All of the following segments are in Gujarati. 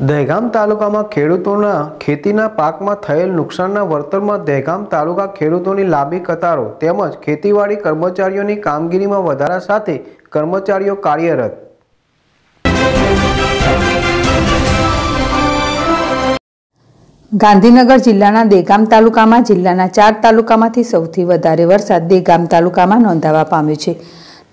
દહેગામ તાલુકામાં ખેડૂતોના ખેતીના પાકમાં થયેલ નુકસાનના વળતરમાં દહેગામ તાલુકા ખેડૂતોની લાંબી કતારો તેમજ ખેતીવાડી કર્મચારીઓની કામગીરીમાં વધારા સાથે કર્મચારીઓ કાર્યરત ગાંધીનગર જિલ્લાના દેગામ તાલુકામાં જિલ્લાના ચાર તાલુકામાંથી સૌથી વધારે વરસાદ દેગામ તાલુકામાં નોંધાવા પામ્યો છે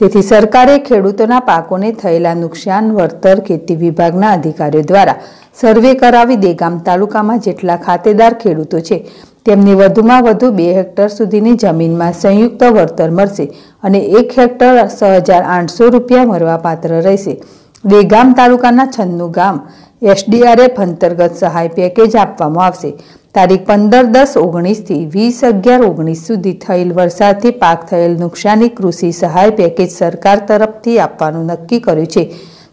તેથી સરકારે ખેડૂતોના પાકોને થયેલા નુકસાન વળતર ખેતી વિભાગના અધિકારીઓ દ્વારા સર્વે કરાવી દેગામ તાલુકામાં જેટલા ખાતેદાર ખેડૂતો છે તેમને વધુમાં વધુ બે હેક્ટર સુધીની જમીનમાં સંયુક્ત વળતર મળશે અને એક હેક્ટર છ હજાર આઠસો રૂપિયા મળવાપાત્ર રહેશે દેગામ તાલુકાના છન્નુ ગામ એસડીઆરએફ અંતર્ગત સહાય પેકેજ આપવામાં આવશે તારીખ પંદર દસ ઓગણીસથી વીસ અગિયાર ઓગણીસ સુધી થયેલ વરસાદથી પાક થયેલ નુકસાની કૃષિ સહાય પેકેજ સરકાર તરફથી આપવાનું નક્કી કર્યું છે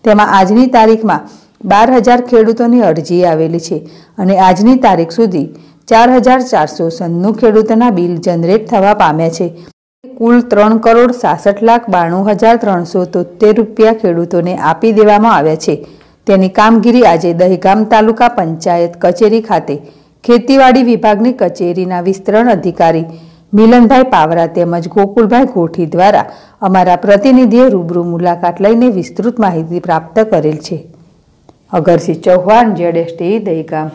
તેમાં આજની તારીખમાં બાર હજાર ખેડૂતોની અરજી આવેલી છે અને આજની તારીખ સુધી ચાર હજાર ચારસો સન્નું ખેડૂતોના બિલ જનરેટ થવા પામ્યા છે કુલ ત્રણ કરોડ સાસઠ લાખ બાણું હજાર ત્રણસો તોતેર રૂપિયા ખેડૂતોને આપી દેવામાં આવ્યા છે તેની કામગીરી આજે દહીગામ તાલુકા પંચાયત કચેરી ખાતે ખેતીવાડી વિભાગની કચેરીના વિસ્તરણ અધિકારી મિલનભાઈ પાવરા તેમજ ગોકુલભાઈ ગોઠી દ્વારા અમારા પ્રતિનિધિએ રૂબરૂ મુલાકાત લઈને વિસ્તૃત માહિતી પ્રાપ્ત કરેલ છે અગરસિંહ ચૌહાણ જેડેશ દહીગામ